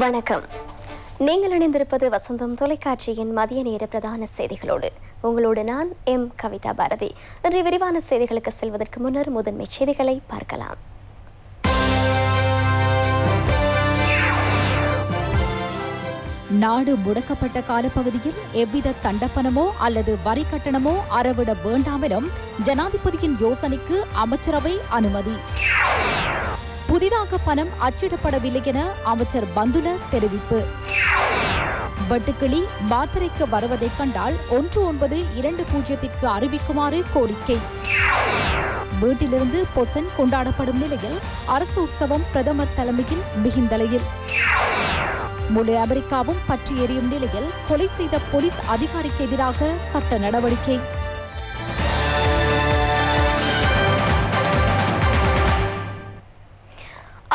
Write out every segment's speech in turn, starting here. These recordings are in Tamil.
வணக்கம் நீங்கள் இணைந்திருப்பது வசந்தம் தொலைக்காட்சியின் மதிய நேர பிரதான செய்திகளோடு உங்களோடு நான் எம் கவிதா பாரதி இன்று விரிவான செய்திகளுக்கு செல்வதற்கு முன்னர் முதன்மை செய்திகளை பார்க்கலாம் நாடு முடக்கப்பட்ட காலப்பகுதியில் எவ்வித தண்டப்பணமோ அல்லது வரி கட்டணமோ அறவிட வேண்டாம் எனும் ஜனாதிபதியின் யோசனைக்கு அமைச்சரவை அனுமதி புதிதாக பணம் அச்சிடப்படவில்லை என அமைச்சர் பந்துல தெரிவிப்பு வெட்டுக்கிளி மாத்திரைக்கு வருவதைக் கண்டால் ஒன்று ஒன்பது இரண்டு பூஜ்ஜியத்திற்கு அறிவிக்குமாறு கோரிக்கை வீட்டிலிருந்து பொசன் கொண்டாடப்படும் நிலையில் அரசு உற்சவம் பிரதமர் தலைமையில் மிகுந்தலையில் முழு அமெரிக்காவும் பற்றி எறியும் நிலையில் கொலை செய்த போலீஸ் அதிகாரிக்கு எதிராக சட்ட நடவடிக்கை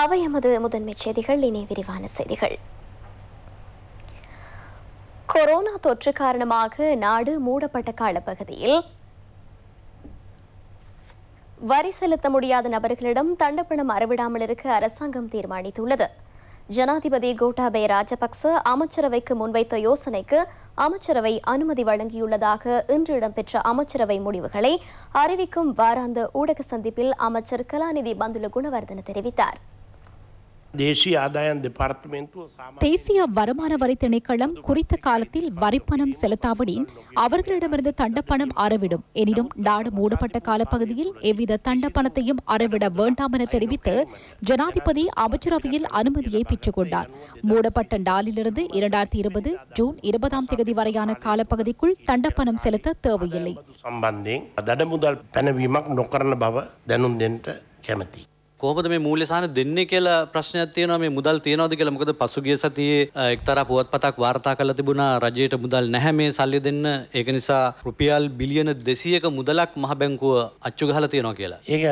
அவை எமது முதன்மை செய்திகள் இனி விரிவான செய்திகள் கொரோனா தொற்று காரணமாக நாடு மூடப்பட்ட காலப்பகுதியில் வரி செலுத்த முடியாத நபர்களிடம் தண்டப்பணம் அறவிடாமல் இருக்க அரசாங்கம் தீர்மானித்துள்ளது ஜனாதிபதி கோட்டாபய ராஜபக்ச அமைச்சரவைக்கு முன்வைத்த யோசனைக்கு அமைச்சரவை அனுமதி வழங்கியுள்ளதாக இன்று இடம்பெற்ற அமைச்சரவை முடிவுகளை அறிவிக்கும் வாராந்த ஊடக சந்திப்பில் அமைச்சர் கலாநிதி பந்துல குணவர்தன தெரிவித்தாா் தேசிய ஆதாயம் டிபார்ட்மெண்ட் தேசிய வருமான வரி திணைக்களம் குறித்த காலத்தில் வரிப்பணம் செலுத்தாவிடின் அவர்களிடமிருந்து தண்டப்பணம் அறவிடும் எனினும் நாடு மூடப்பட்ட காலப்பகுதியில் எவ்வித தண்டப்பணத்தையும் அறவிட வேண்டாம் என தெரிவித்து ஜனாதிபதி அமைச்சரவையில் அனுமதியை பெற்றுக்கொண்டார் மூடப்பட்ட நாளிலிருந்து இரண்டாயிரத்தி இருபது ஜூன் இருபதாம் தேதி வரையான காலப்பகுதிக்குள் தண்டப்பணம் செலுத்த தேவையில்லை சம்பந்தி தடமுதல் தனுந்தென்ற කොහොමද මේ මූල්‍යසාන දෙන්නේ කියලා ප්‍රශ්නයක් තියෙනවා මේ මුදල් තියනවද කියලා. මොකද පසුගිය සතියේ එක්තරා පුවත්පතක් වාර්තා කරලා තිබුණා රජයට මුදල් නැහැ මේ සල්ලි දෙන්න. ඒක නිසා රුපියල් බිලියන 200ක මුදලක් මහ බැංකුව අච්චු ගහලා තියෙනවා කියලා. ඒක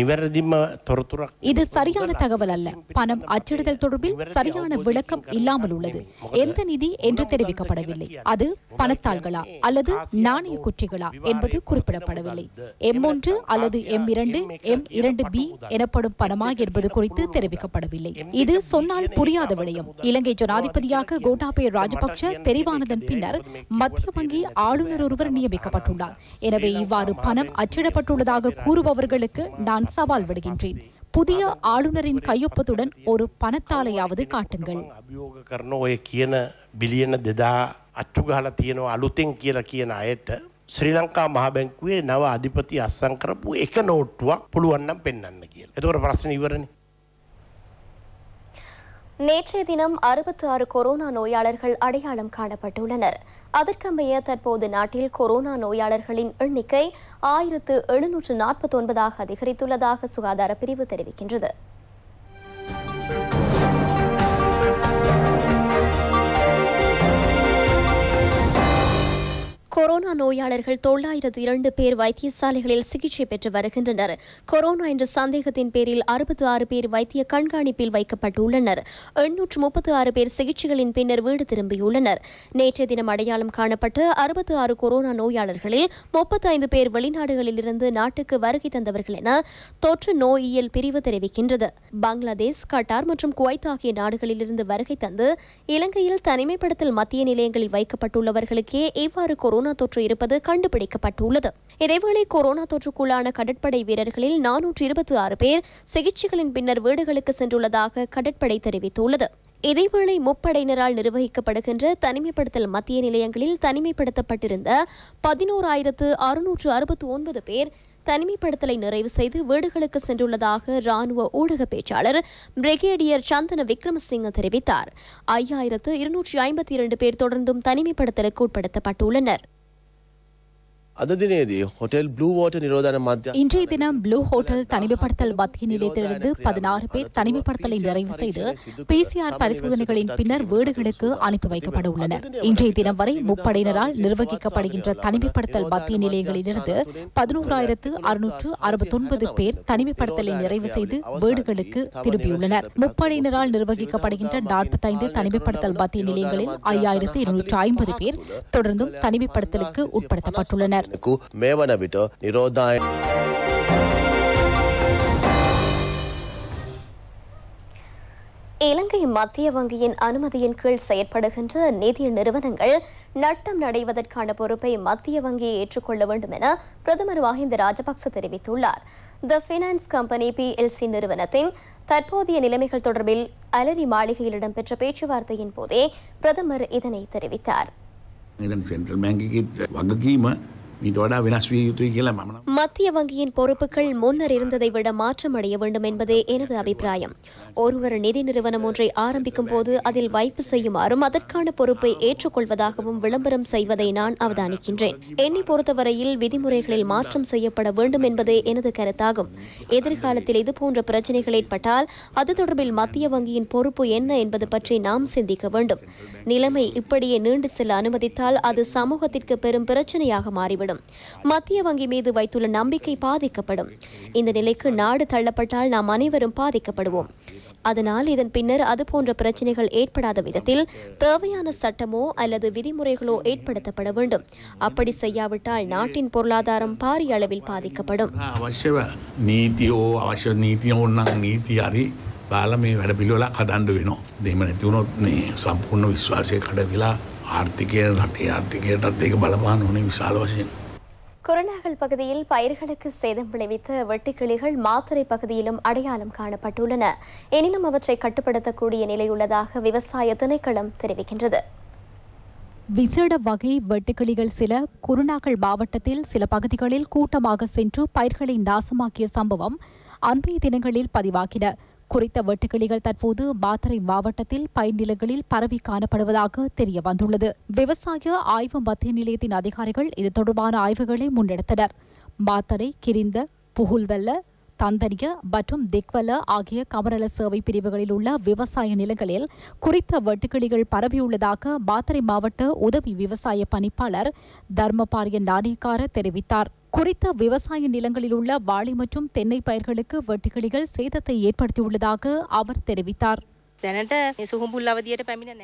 நிவரதிම තොරතුරක්. இது சரியான தகவல் அல்ல. பணம் அச்சிடுதல் தொடர்பில் சரியான விளக்கம் இல்லாமல் உள்ளது. எந்த நிதி என்று தெரிவிக்கப்படவில்லை. அது பணத்தாள்களா அல்லது நாணய குற்றிகளா என்பது குறிப்பிடப்படவில்லை. எம் ஒன்று அல்லது எம் இரண்டு எம் இரண்டு பி பி எனப்படும் பணமா என்பது குறித்து தெரிவிக்கப்படவில்லை இது சொன்னால் புரியாத விடயம் இலங்கை ஜனாதிபதியாக கோட்டாபே ராஜபக்ஷ தெரிவானதன் பின்னர் மத்திய வங்கி ஆளுநர் ஒருவர் நியமிக்கப்பட்டுள்ளார் எனவே இவ்வாறு பணம் அச்சிடப்பட்டுள்ளதாக கூறுபவர்களுக்கு நான் சவால் விடுகின்றேன் புதிய ஆளுநரின் கையொப்பத்துடன் ஒரு பணத்தாலையாவது காட்டுங்கள் அச்சுகால தியனோ அலுத்தெங் கீழ கியன அயட்ட ශ්‍රී ලංකා මහබැංකුවේ නව අධිපති අස්සං කරපු එක නෝට්ටුවක් නම් පෙන්වන්න කියලා. එතකොට ප්‍රශ්නේ ඉවරනේ. நேற்றைய தினம் அறுபத்தி ஆறு கொரோனா நோயாளர்கள் அடையாளம் காணப்பட்டுள்ளனர் அதற்கமைய தற்போது நாட்டில் கொரோனா நோயாளர்களின் எண்ணிக்கை ஆயிரத்து எழுநூற்று நாற்பத்தி ஒன்பதாக அதிகரித்துள்ளதாக சுகாதார பிரிவு தெரிவிக்கின்றது கொரோனா நோயாளர்கள் தொள்ளாயிரத்து இரண்டு பேர் வைத்தியசாலைகளில் சிகிச்சை பெற்று வருகின்றனர் கொரோனா என்ற சந்தேகத்தின் பேரில் அறுபத்து ஆறு பேர் வைத்திய கண்காணிப்பில் வைக்கப்பட்டுள்ளனர் எண்ணூற்று முப்பத்து ஆறு பேர் சிகிச்சைகளின் பின்னர் வீடு திரும்பியுள்ளனர் நேற்றைய தினம் அடையாளம் காணப்பட்ட அறுபத்தி ஆறு கொரோனா நோயாளர்களில் ஐந்து பேர் வெளிநாடுகளில் இருந்து நாட்டுக்கு வருகை தந்தவர்கள் என தொற்று நோயியல் பிரிவு தெரிவிக்கின்றது பங்களாதேஷ் கட்டார் மற்றும் குவைத் ஆகிய நாடுகளில் இருந்து வருகை தந்து இலங்கையில் தனிமைப்படுத்தல் மத்திய நிலையங்களில் வைக்கப்பட்டுள்ளவர்களுக்கே இவ்வாறு கொரோனா கொரோனா தொற்று இருப்பது கண்டுபிடிக்கப்பட்டுள்ளது இதேவேளை கொரோனா தொற்றுக்குள்ளான கடற்படை வீரர்களில் நானூற்று இருபத்தி ஆறு பேர் சிகிச்சைகளின் பின்னர் வீடுகளுக்கு சென்றுள்ளதாக கடற்படை தெரிவித்துள்ளது இதேவேளை முப்படையினரால் நிர்வகிக்கப்படுகின்ற தனிமைப்படுத்தல் மத்திய நிலையங்களில் தனிமைப்படுத்தப்பட்டிருந்த பதினோராயிரத்து அறுநூற்று அறுபத்தி ஒன்பது பேர் தனிமைப்படுத்தலை நிறைவு செய்து வீடுகளுக்கு சென்றுள்ளதாக ராணுவ ஊடக பேச்சாளர் பிரிகேடியர் சந்தன விக்ரமசிங்க தெரிவித்தார் ஐயாயிரத்து இருநூற்றி ஐம்பத்தி இரண்டு பேர் தொடர்ந்தும் தனிமைப்படுத்தலுக்கு உட்படுத்தப்பட்டுள்ளனா் இன்றைய தினம் ப்ளூ ஹோட்டல் தனிமைப்படுத்தல் மத்திய நிலையத்திலிருந்து பதினாறு பேர் தனிமைப்படுத்தலை நிறைவு செய்து பிசிஆர் பரிசோதனைகளின் பின்னர் வீடுகளுக்கு அனுப்பி வைக்கப்பட உள்ளனர் இன்றைய தினம் வரை முப்படையினரால் நிர்வகிக்கப்படுகின்ற தனிமைப்படுத்தல் மத்திய நிலையங்களிலிருந்து பதினோராயிரத்து அறுநூற்று அறுபத்தொன்பது பேர் தனிமைப்படுத்தலை நிறைவு செய்து வீடுகளுக்கு திரும்பியுள்ளனர் முப்படையினரால் நிர்வகிக்கப்படுகின்ற நாற்பத்தைந்து தனிமைப்படுத்தல் மத்திய நிலையங்களில் ஐயாயிரத்து இருநூற்று ஐம்பது பேர் தொடர்ந்தும் தனிமைப்படுத்தலுக்கு உட்படுத்தப்பட்டுள்ளனர் ಆಯೋಜನೆಗೂ ಮೇವನವಿತು ನಿರೋಧ இலங்கை மத்திய வங்கியின் அனுமதியின் கீழ் செயற்படுகின்ற நிதி நிறுவனங்கள் நட்டம் நடைவதற்கான பொறுப்பை மத்திய வங்கி ஏற்றுக்கொள்ள வேண்டும் என பிரதமர் மஹிந்த ராஜபக்ச தெரிவித்துள்ளார் த பினான்ஸ் கம்பெனி பிஎல்சி நிறுவனத்தின் தற்போதைய நிலைமைகள் தொடர்பில் அலரி மாளிகையில் இடம்பெற்ற பேச்சுவார்த்தையின் போதே பிரதமர் இதனை தெரிவித்தார் மத்திய வங்கியின் பொறுப்புகள் முன்னர் இருந்ததை விட மாற்றம் அடைய வேண்டும் என்பதே எனது அபிப்பிராயம் ஒருவர் நிதி நிறுவனம் ஒன்றை ஆரம்பிக்கும் போது அதில் வைப்பு செய்யுமாறும் அதற்கான பொறுப்பை ஏற்றுக்கொள்வதாகவும் விளம்பரம் செய்வதை நான் அவதானிக்கின்றேன் என்னை பொறுத்தவரையில் விதிமுறைகளில் மாற்றம் செய்யப்பட வேண்டும் என்பதே எனது கருத்தாகும் எதிர்காலத்தில் இதுபோன்ற பிரச்சனைகள் ஏற்பட்டால் அது தொடர்பில் மத்திய வங்கியின் பொறுப்பு என்ன என்பது பற்றி நாம் சிந்திக்க வேண்டும் நிலைமை இப்படியே நீண்டு செல்ல அனுமதித்தால் அது சமூகத்திற்கு பெரும் பிரச்சனையாக மாறிவிடும் பாதிக்கப்படும் மத்திய வங்கி மீது வைத்துள்ள நம்பிக்கை பாதிக்கப்படும் இந்த நிலைக்கு நாடு தள்ளப்பட்டால் நாம் அனைவரும் பாதிக்கப்படுவோம் அதனால் இதன் பின்னர் அதுபோன்ற பிரச்சனைகள் ஏற்படாத விதத்தில் தேவையான சட்டமோ அல்லது விதிமுறைகளோ ஏற்படுத்தப்பட வேண்டும் அப்படி செய்யாவிட்டால் நாட்டின் பொருளாதாரம் பாரிய அளவில் பாதிக்கப்படும் பாலமே வேட நீதியோ கதாண்டு வேணும் බාල මේ நீ சம்பூர்ண விசுவாசிய වෙනවා. ආර්ථිකයට රටේ ආර්ථිකයටත් ඒක බලපාන ඕනේ විශාල වශයෙන්. குரணாகல் பகுதியில் பயிர்களுக்கு சேதம் விளைவித்த வெட்டுக்கிளிகள் மாத்தரை பகுதியிலும் அடையாளம் காணப்பட்டுள்ளன எனினும் அவற்றை கட்டுப்படுத்தக்கூடிய நிலை உள்ளதாக விவசாய திணைக்களம் தெரிவிக்கின்றது விசேட வகை வெட்டுக்கிளிகள் சில குருநாகல் மாவட்டத்தில் சில பகுதிகளில் கூட்டமாக சென்று பயிர்களை நாசமாக்கிய சம்பவம் அன்பைய தினங்களில் பதிவாகின குறித்த வெட்டுக்கிளிகள் தற்போது பாத்தரை மாவட்டத்தில் பயிர் நிலங்களில் பரவி காணப்படுவதாக தெரிய வந்துள்ளது விவசாய ஆய்வு மத்திய நிலையத்தின் அதிகாரிகள் இது தொடர்பான ஆய்வுகளை முன்னெடுத்தனர் பாத்தரை கிரிந்த புகுல்வெல்ல தந்தனிய மற்றும் திக்வல ஆகிய கமரல சேவை பிரிவுகளில் உள்ள விவசாய நிலங்களில் குறித்த வெட்டுக்கிளிகள் பரவியுள்ளதாக பாத்தரை மாவட்ட உதவி விவசாய பணிப்பாளர் தர்மபாரிய நாணயக்கார தெரிவித்தார் குறித்த விவசாய நிலங்களில் உள்ள வாழை மற்றும் தென்னை பயிர்களுக்கு வெட்டுக்கிளிகள் சேதத்தை ஏற்படுத்தியுள்ளதாக அவர் தெரிவித்தார்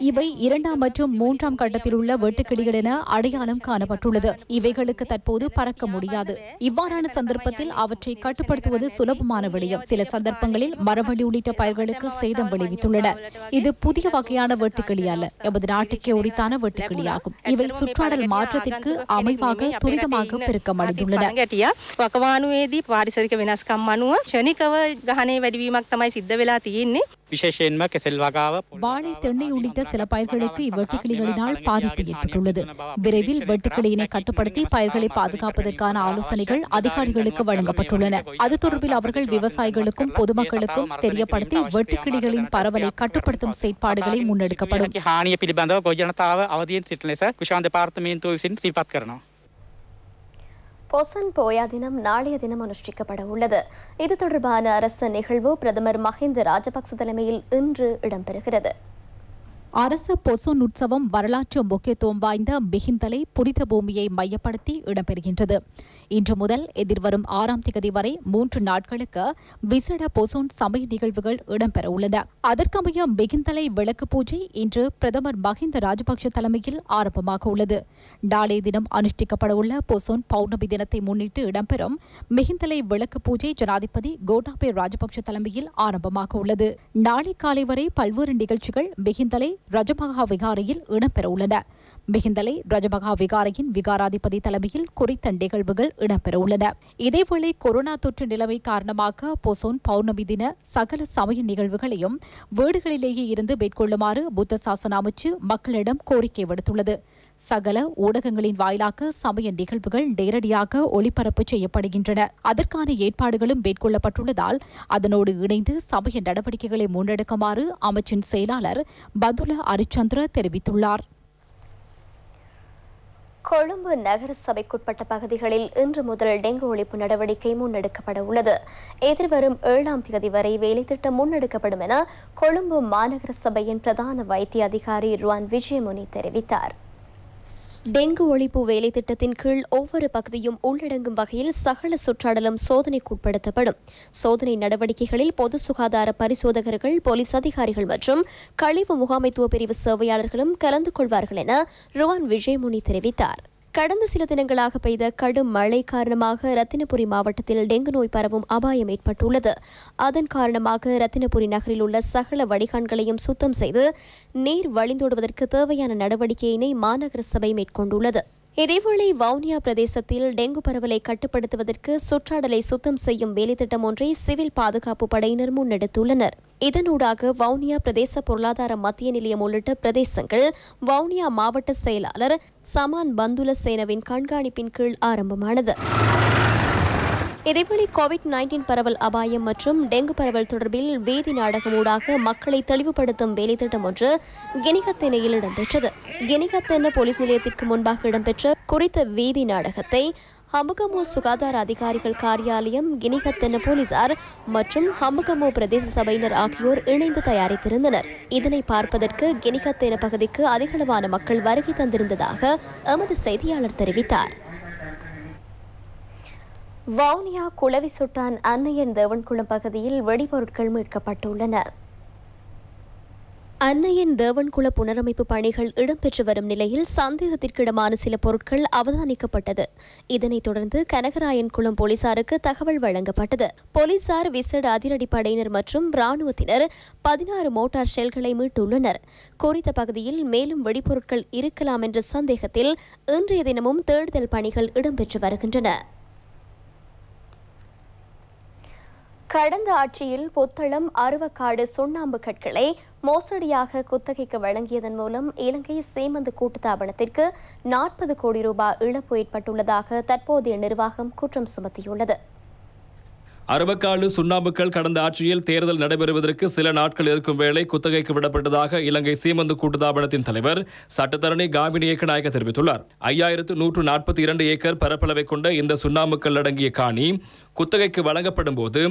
இவை இரண்டாம் மற்றும் மூன்றாம் கட்டத்தில் உள்ள வெட்டுக்கிளிகள் என அடையாளம் காணப்பட்டுள்ளது இவைகளுக்கு தற்போது பறக்க முடியாது இவ்வாறான சந்தர்ப்பத்தில் அவற்றை கட்டுப்படுத்துவது சுலபமான விடயம் சில சந்தர்ப்பங்களில் மரவழி உள்ளிட்ட பயிர்களுக்கு சேதம் விளைவித்துள்ளன இது புதிய வகையான வெட்டுக்கிளி அல்ல எமது நாட்டுக்கே உரித்தான வெட்டுக்கிளியாகும் இவை சுற்றாடல் மாற்றத்திற்கு அமைவாக துரிதமாக பெருக்கம் அடைந்துள்ளன விශේෂයෙන්ම කෙස வாழை தென்னை உள்ளிட்ட சில பயிர்களுக்கு இவ்வெட்டுக்கிளிகளினால் பாதிப்பு ஏற்பட்டுள்ளது விரைவில் வெட்டுக்கிளியினை கட்டுப்படுத்தி பயிர்களை பாதுகாப்பதற்கான ஆலோசனைகள் அதிகாரிகளுக்கு வழங்கப்பட்டுள்ளன அது தொடர்பில் அவர்கள் விவசாயிகளுக்கும் பொதுமக்களுக்கும் தெரியப்படுத்தி வெட்டுக்கிளிகளின் பரவலை கட்டுப்படுத்தும் செயற்பாடுகளை முன்னெடுக்கப்படும் ஹானிய சார் ஒசன் போயா தினம் நாளைய தினம் அனுஷ்டிக்கப்பட உள்ளது இது தொடர்பான அரசு நிகழ்வு பிரதமர் மஹிந்த ராஜபக்ச தலைமையில் இன்று இடம்பெறுகிறது அரச பொசுன் உற்சவம் வரலாற்று முக்கியத்துவம் வாய்ந்த மிகிந்தலை புனித பூமியை மையப்படுத்தி இடம்பெறுகின்றது இன்று முதல் எதிர்வரும் ஆறாம் திகதி வரை மூன்று நாட்களுக்கு விசேட பொசுன் சமய நிகழ்வுகள் இடம்பெற உள்ளன அதற்கமைய மிகிந்தலை விளக்கு பூஜை இன்று பிரதமர் மஹிந்த ராஜபக்ஷ தலைமையில் ஆரம்பமாக உள்ளது நாளைய தினம் அனுஷ்டிக்கப்படவுள்ள உள்ள பொசுன் பௌர்ணமி தினத்தை முன்னிட்டு இடம்பெறும் மிகிந்தலை விளக்கு பூஜை ஜனாதிபதி கோட்டாபே ராஜபக்ஷ தலைமையில் ஆரம்பமாக உள்ளது நாளை காலை வரை பல்வேறு நிகழ்ச்சிகள் மிகிந்தலை ரஜபகா விகாரையில் இடம்பெறவுள்ளன மிகுந்தலை ரஜபகா விகாரையின் விகாராதிபதி தலைமையில் குறித்த நிகழ்வுகள் இடம்பெறவுள்ளன இதேவேளை கொரோனா தொற்று நிலைமை காரணமாக பொசோன் பௌர்ணமி தின சகல சமய நிகழ்வுகளையும் வீடுகளிலேயே இருந்து மேற்கொள்ளுமாறு புத்த சாசன அமைச்சு மக்களிடம் கோரிக்கை விடுத்துள்ளது சகல ஊடகங்களின் வாயிலாக சமய நிகழ்வுகள் நேரடியாக ஒளிபரப்பு செய்யப்படுகின்றன அதற்கான ஏற்பாடுகளும் மேற்கொள்ளப்பட்டுள்ளதால் அதனோடு இணைந்து சமய நடவடிக்கைகளை முன்னெடுக்குமாறு அமைச்சின் செயலாளர் பதுல அரிச்சந்திர தெரிவித்துள்ளார் கொழும்பு நகர சபைக்குட்பட்ட பகுதிகளில் இன்று முதல் டெங்கு ஒழிப்பு நடவடிக்கை முன்னெடுக்கப்பட உள்ளது எதிர்வரும் ஏழாம் தேதி வரை வேலைத்திட்டம் முன்னெடுக்கப்படும் என கொழும்பு மாநகர சபையின் பிரதான வைத்திய அதிகாரி ருவான் விஜயமுனி தெரிவித்தார் டெங்கு ஒழிப்பு வேலை திட்டத்தின் கீழ் ஒவ்வொரு பகுதியும் உள்ளடங்கும் வகையில் சகல சுற்றாடலும் சோதனைக்குட்படுத்தப்படும் சோதனை நடவடிக்கைகளில் பொது சுகாதார பரிசோதகர்கள் போலீஸ் அதிகாரிகள் மற்றும் கழிவு முகாமைத்துவ பிரிவு சேவையாளர்களும் கலந்து கொள்வார்கள் என ருவான் விஜயமுனி தெரிவித்தார் கடந்த சில தினங்களாக பெய்த கடும் மழை காரணமாக ரத்தினபுரி மாவட்டத்தில் டெங்கு நோய் பரவும் அபாயம் ஏற்பட்டுள்ளது அதன் காரணமாக ரத்தினபுரி நகரில் உள்ள சகல வடிகான்களையும் சுத்தம் செய்து நீர் வழிந்தோடுவதற்கு தேவையான நடவடிக்கையினை மாநகர சபை மேற்கொண்டுள்ளது இதேவேளை வவுனியா பிரதேசத்தில் டெங்கு பரவலை கட்டுப்படுத்துவதற்கு சுற்றாடலை சுத்தம் செய்யும் வேலைத்திட்டம் ஒன்றை சிவில் பாதுகாப்பு படையினர் முன்னெடுத்துள்ளனர் இதனூடாக வவுனியா பிரதேச பொருளாதார மத்திய நிலையம் உள்ளிட்ட பிரதேசங்கள் வவுனியா மாவட்ட செயலாளர் சமான் பந்துல சேனவின் கண்காணிப்பின் கீழ் ஆரம்பமானது இதேவேளை கோவிட் நைன்டீன் பரவல் அபாயம் மற்றும் டெங்கு பரவல் தொடர்பில் வேதி நாடகம் ஊடாக மக்களை தெளிவுபடுத்தும் வேலைத்திட்டம் ஒன்று கினிகத்தெனையில் இடம்பெற்றது கினிகத்தென போலீஸ் நிலையத்திற்கு முன்பாக இடம்பெற்ற குறித்த வேதி நாடகத்தை ஹம்புகமோ சுகாதார அதிகாரிகள் காரியாலயம் கினிகத்தென்ன போலீசார் மற்றும் ஹம்புகமோ பிரதேச சபையினர் ஆகியோர் இணைந்து தயாரித்திருந்தனர் இதனை பார்ப்பதற்கு கினிகத்தென பகுதிக்கு அதிகளவான மக்கள் வருகை தந்திருந்ததாக எமது செய்தியாளர் தெரிவித்தார் வவுனியா குளவி சுட்டான் அன்னையன் தேவன்குளம் பகுதியில் வெடிபொருட்கள் மீட்கப்பட்டுள்ளன அன்னையின் தேவன்குள புனரமைப்பு பணிகள் இடம்பெற்று வரும் நிலையில் சந்தேகத்திற்கிடமான சில பொருட்கள் அவதானிக்கப்பட்டது இதனைத் தொடர்ந்து கனகராயன்குளம் போலீசாருக்கு தகவல் வழங்கப்பட்டது போலீசார் விசேட அதிரடி படையினர் மற்றும் ராணுவத்தினர் பதினாறு மோட்டார் ஷெல்களை மீட்டுள்ளனர் குறித்த பகுதியில் மேலும் வெடிபொருட்கள் இருக்கலாம் என்ற சந்தேகத்தில் இன்றைய தினமும் தேடுதல் பணிகள் இடம்பெற்று வருகின்றன கடந்த ஆட்சியில் புத்தளம் அருவக்காடு சுண்ணாம்பு கற்களை மோசடியாக குத்தகைக்கு வழங்கியதன் மூலம் இலங்கை சேமந்து கூட்டுத்தாபனத்திற்கு நாற்பது கோடி ரூபாய் இழப்பு ஏற்பட்டுள்ளதாக தற்போதைய நிர்வாகம் குற்றம் சுமத்தியுள்ளது அறுபக்காடு சுண்ணாம்புக்கள் கடந்த ஆட்சியில் தேர்தல் நடைபெறுவதற்கு சில நாட்கள் இருக்கும் வேளை குத்தகைக்கு விடப்பட்டதாக இலங்கை சீமந்து கூட்டுத்தாபனத்தின் தலைவர் சட்டத்தரணி காவினி ஏக்கநாயக்க தெரிவித்துள்ளார் ஐயாயிரத்து நூற்று நாற்பத்தி இரண்டு ஏக்கர் பரப்பளவை கொண்ட இந்த சுண்ணாம்புக்கள் அடங்கிய காணி குத்தகைக்கு வழங்கப்படும் போது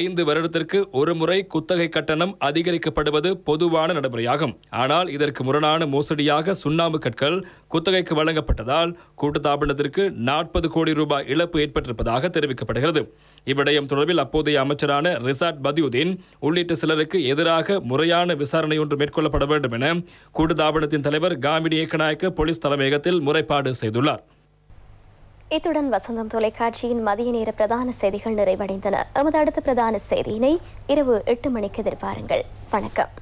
ஐந்து வருடத்திற்கு ஒரு முறை குத்தகை கட்டணம் அதிகரிக்கப்படுவது பொதுவான நடைமுறையாகும் ஆனால் இதற்கு முரணான மோசடியாக சுண்ணாம்பு கற்கள் குத்தகைக்கு வழங்கப்பட்டதால் கூட்டுத்தாபனத்திற்கு நாற்பது கோடி ரூபாய் இழப்பு ஏற்பட்டிருப்பதாக தெரிவிக்கப்படுகிறது இவ்விடயம் தொடர்பில் அப்போதைய அமைச்சரான ரிசாட் பதியுதீன் உள்ளிட்ட சிலருக்கு எதிராக முறையான விசாரணை ஒன்று மேற்கொள்ளப்பட வேண்டும் என கூட்டுத்தாபனத்தின் தலைவர் காமினி ஏக்கநாயக்க போலீஸ் தலைமையகத்தில் முறைப்பாடு செய்துள்ளார் இத்துடன் வசந்தம் தொலைக்காட்சியின் மதிய நேர பிரதான செய்திகள் நிறைவடைந்தன எமது அடுத்த பிரதான செய்தியினை இரவு எட்டு மணிக்கு எதிர்பாருங்கள் வணக்கம்